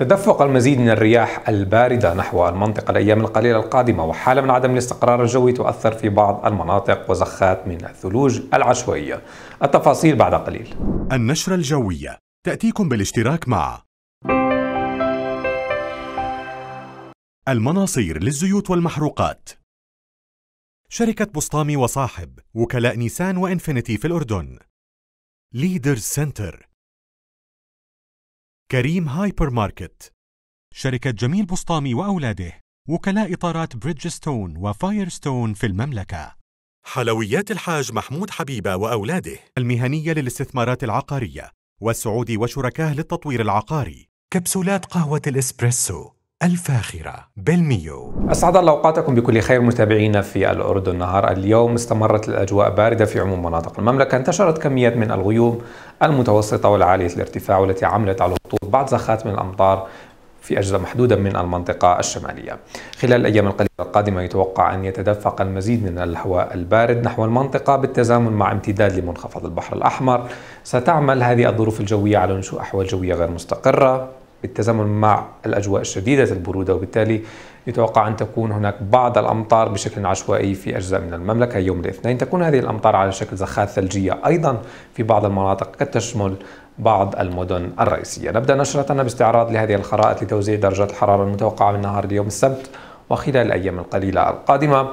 تدفق المزيد من الرياح الباردة نحو المنطقة الأيام القليلة القادمة وحالة من عدم الاستقرار الجوي تؤثر في بعض المناطق وزخات من الثلوج العشوائية التفاصيل بعد قليل النشرة الجوية تأتيكم بالاشتراك مع المناصير للزيوت والمحروقات شركة بسطامي وصاحب وكلاء نيسان وإنفينيتي في الأردن ليدرز سنتر كريم هايبر ماركت شركة جميل بسطامي وأولاده وكلاء إطارات بريدجستون وفايرستون في المملكة حلويات الحاج محمود حبيبة وأولاده المهنية للاستثمارات العقارية والسعودي وشركاه للتطوير العقاري كبسولات قهوة الإسبريسو الفاخرة بالميو أسعد الله أوقاتكم بكل خير متابعينا في الأردن نهار اليوم استمرت الأجواء باردة في عموم مناطق المملكة انتشرت كميات من الغيوم المتوسطة والعالية الارتفاع والتي عملت على هطول بعض زخات من الأمطار في أجزاء محدودة من المنطقة الشمالية خلال الأيام القليلة القادمة يتوقع أن يتدفق المزيد من الهواء البارد نحو المنطقة بالتزامن مع امتداد لمنخفض البحر الأحمر ستعمل هذه الظروف الجوية على نشوء أحوال جوية غير مستقرة بالتزامن مع الأجواء الشديدة البرودة وبالتالي يتوقع أن تكون هناك بعض الأمطار بشكل عشوائي في أجزاء من المملكة يوم الاثنين تكون هذه الأمطار على شكل زخات ثلجية أيضا في بعض المناطق قد تشمل بعض المدن الرئيسية نبدأ نشرتنا باستعراض لهذه الخرائط لتوزيع درجات الحرارة المتوقعة من نهار اليوم السبت وخلال الأيام القليلة القادمة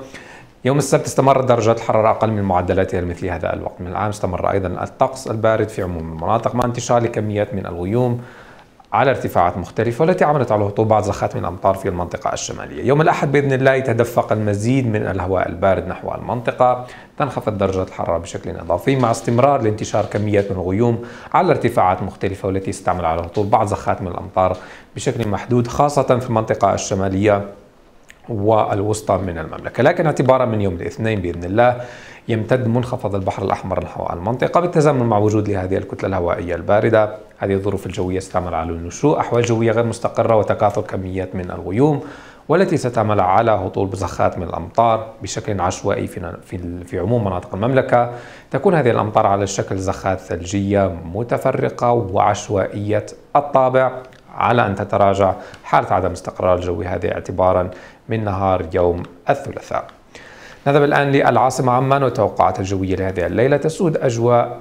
يوم السبت استمرت درجات الحرارة أقل من معدلاتها مثل هذا الوقت من العام استمر أيضا الطقس البارد في عموم المناطق مع انتشار لكميات من الغيوم على ارتفاعات مختلفة والتي عملت على هطول بعض زخات من الأمطار في المنطقة الشمالية يوم الأحد بإذن الله يتدفق المزيد من الهواء البارد نحو المنطقة تنخفض درجة الحرارة بشكل إضافي مع استمرار لانتشار كميات من الغيوم على ارتفاعات مختلفة والتي استعمل على هطول بعض زخات من الأمطار بشكل محدود خاصة في المنطقة الشمالية والوسطى من المملكة لكن اعتبارا من يوم الاثنين بإذن الله يمتد منخفض البحر الأحمر نحو المنطقة بالتزامن مع وجود لهذه الكتلة الهوائية الباردة هذه الظروف الجوية ستعمل على النشوء أحوال جوية غير مستقرة وتكاثر كميات من الغيوم والتي ستعمل على هطول بزخات من الأمطار بشكل عشوائي في, في, في عموم مناطق المملكة تكون هذه الأمطار على شكل زخات ثلجية متفرقة وعشوائية الطابع على أن تتراجع حالة عدم استقرار الجوي هذه اعتبارا من نهار يوم الثلاثاء نذهب الآن للعاصمة عمان والتوقعات الجوية لهذه الليلة تسود أجواء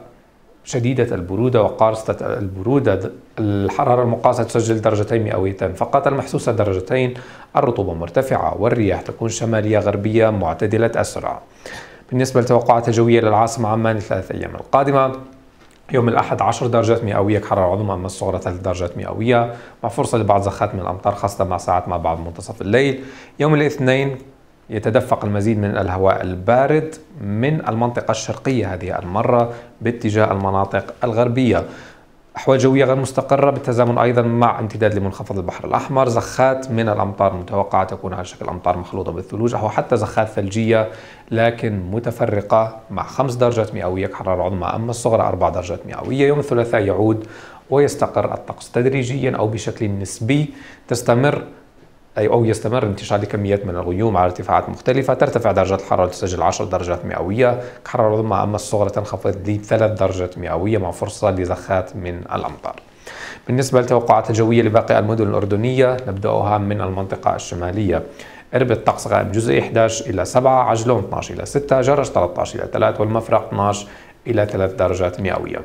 شديدة البرودة وقارصة البرودة الحرارة المقاسة تسجل درجتين مئويتين فقط المحسوسة درجتين الرطوبة مرتفعة والرياح تكون شمالية غربية معتدلة السرعة بالنسبة للتوقعات الجوية للعاصمة عمان لثلاث أيام القادمة يوم الأحد 10 درجات مئوية كحرارة عظمى أما الصغرى 3 درجات مئوية مع فرصة لبعض زخات من الأمطار خاصة مع ساعات مع بعض منتصف الليل يوم الاثنين يتدفق المزيد من الهواء البارد من المنطقة الشرقية هذه المرة باتجاه المناطق الغربية أحوال جوية غير مستقرة بالتزامن أيضا مع امتداد لمنخفض البحر الأحمر زخات من الأمطار المتوقعة تكون على شكل أمطار مخلوطة بالثلوج أو حتى زخات ثلجية لكن متفرقة مع خمس درجات مئوية كحرارة عظمى أما الصغرى أربع درجات مئوية يوم الثلاثاء يعود ويستقر الطقس تدريجيا أو بشكل نسبي تستمر أي أو يستمر انتشار كميات من الغيوم على ارتفاعات مختلفة ترتفع درجات الحرارة تسجل 10 درجات مئوية كحرارة ضمة أما الصغرى تنخفض لثلاث درجات مئوية مع فرصة لزخات من الأمطار بالنسبة للتوقعات الجوية لباقي المدن الأردنية نبدأها من المنطقة الشمالية اربد طقس غائب جزئي 11 إلى 7 عجلون 12 إلى 6 جرش 13 إلى 3 والمفرق 12 إلى 3 درجات مئوية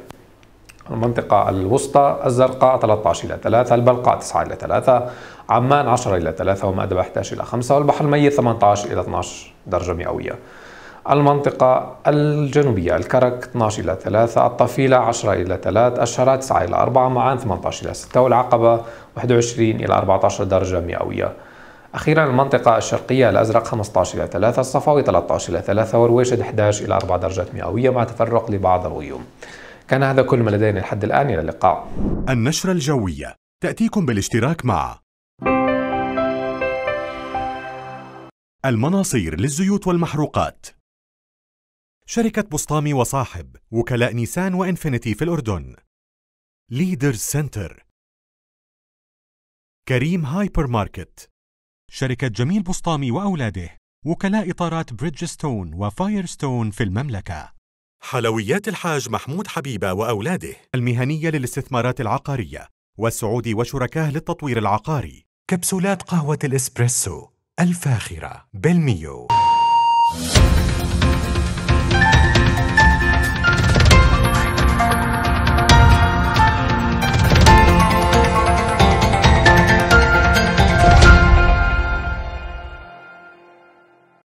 المنطقة الوسطى الزرقاء 13 إلى 3 البلقاء 9 إلى 3 عمان 10 إلى 3 ومأدبة 11 إلى 5 والبحر الميت 18 إلى 12 درجة مئوية المنطقة الجنوبية الكرك 12 إلى 3 الطفيلة 10 إلى 3 الشراء 9 إلى 4 معان 18 إلى 6 والعقبة 21 إلى 14 درجة مئوية أخيرا المنطقة الشرقية الأزرق 15 إلى 3 الصفاوي 13 إلى 3 ورويشد 11 إلى 4 درجات مئوية مع تفرق لبعض الغيوم كان هذا كل ما لدينا لحد الآن إلى اللقاء النشرة الجوية تأتيكم بالاشتراك مع المناصير للزيوت والمحروقات شركة بسطامي وصاحب وكلاء نيسان وإنفينيتي في الأردن ليدر سنتر كريم هايبر ماركت شركة جميل بسطامي وأولاده وكلاء إطارات بريدجستون وفايرستون في المملكة حلويات الحاج محمود حبيبة وأولاده المهنية للاستثمارات العقارية والسعودي وشركاه للتطوير العقاري كبسولات قهوة الإسبريسو الفاخرة بالميو